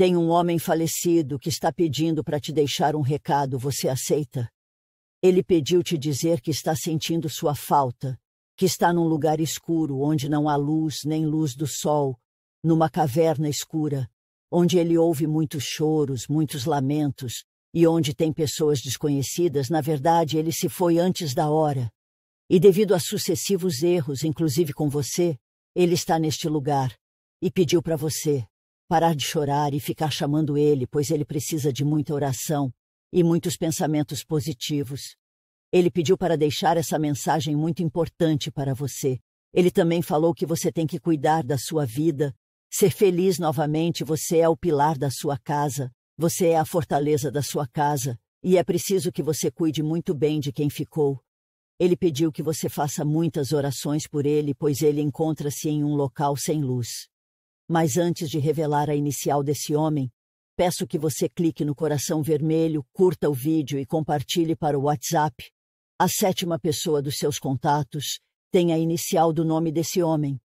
Tem um homem falecido que está pedindo para te deixar um recado, você aceita? Ele pediu te dizer que está sentindo sua falta, que está num lugar escuro onde não há luz nem luz do sol, numa caverna escura, onde ele ouve muitos choros, muitos lamentos, e onde tem pessoas desconhecidas, na verdade ele se foi antes da hora. E devido a sucessivos erros, inclusive com você, ele está neste lugar e pediu para você, Parar de chorar e ficar chamando ele, pois ele precisa de muita oração e muitos pensamentos positivos. Ele pediu para deixar essa mensagem muito importante para você. Ele também falou que você tem que cuidar da sua vida, ser feliz novamente. Você é o pilar da sua casa, você é a fortaleza da sua casa, e é preciso que você cuide muito bem de quem ficou. Ele pediu que você faça muitas orações por ele, pois ele encontra-se em um local sem luz. Mas antes de revelar a inicial desse homem, peço que você clique no coração vermelho, curta o vídeo e compartilhe para o WhatsApp. A sétima pessoa dos seus contatos tem a inicial do nome desse homem.